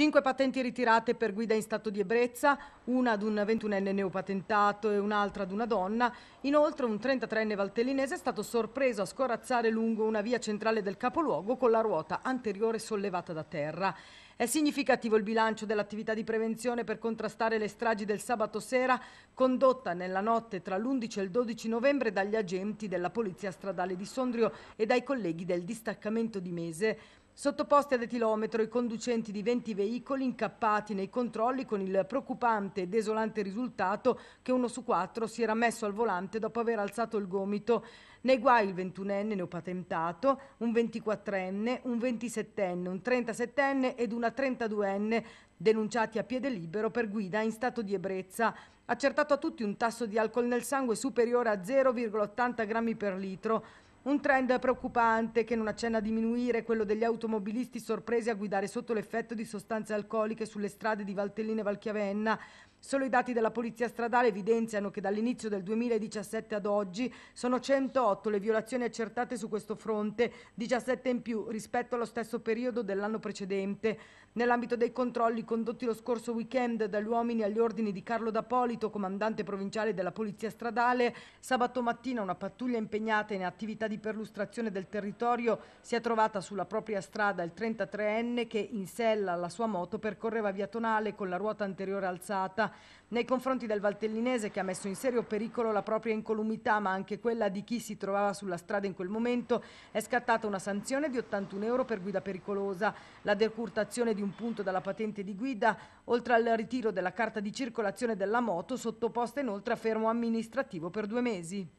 Cinque patenti ritirate per guida in stato di ebbrezza, una ad un 21enne neopatentato e un'altra ad una donna. Inoltre un 33enne valtellinese è stato sorpreso a scorazzare lungo una via centrale del capoluogo con la ruota anteriore sollevata da terra. È significativo il bilancio dell'attività di prevenzione per contrastare le stragi del sabato sera condotta nella notte tra l'11 e il 12 novembre dagli agenti della Polizia Stradale di Sondrio e dai colleghi del distaccamento di Mese. Sottoposti ad etilometro i conducenti di 20 veicoli incappati nei controlli con il preoccupante e desolante risultato che uno su quattro si era messo al volante dopo aver alzato il gomito. Nei guai il 21enne neopatentato, un 24enne, un 27enne, un 37enne ed una da 32enne denunciati a piede libero per guida in stato di ebbrezza. Accertato a tutti un tasso di alcol nel sangue superiore a 0,80 grammi per litro un trend preoccupante che non accenna a diminuire è quello degli automobilisti sorpresi a guidare sotto l'effetto di sostanze alcoliche sulle strade di Valtellina e Valchiavenna. Solo i dati della Polizia Stradale evidenziano che dall'inizio del 2017 ad oggi sono 108 le violazioni accertate su questo fronte, 17 in più rispetto allo stesso periodo dell'anno precedente. Nell'ambito dei controlli condotti lo scorso weekend dagli uomini agli ordini di Carlo D'Apolito, comandante provinciale della Polizia Stradale, sabato mattina una pattuglia impegnata in attività di di perlustrazione del territorio si è trovata sulla propria strada il 33enne che in sella alla sua moto percorreva via Tonale con la ruota anteriore alzata. Nei confronti del Valtellinese che ha messo in serio pericolo la propria incolumità ma anche quella di chi si trovava sulla strada in quel momento è scattata una sanzione di 81 euro per guida pericolosa, la decurtazione di un punto dalla patente di guida, oltre al ritiro della carta di circolazione della moto sottoposta inoltre a fermo amministrativo per due mesi.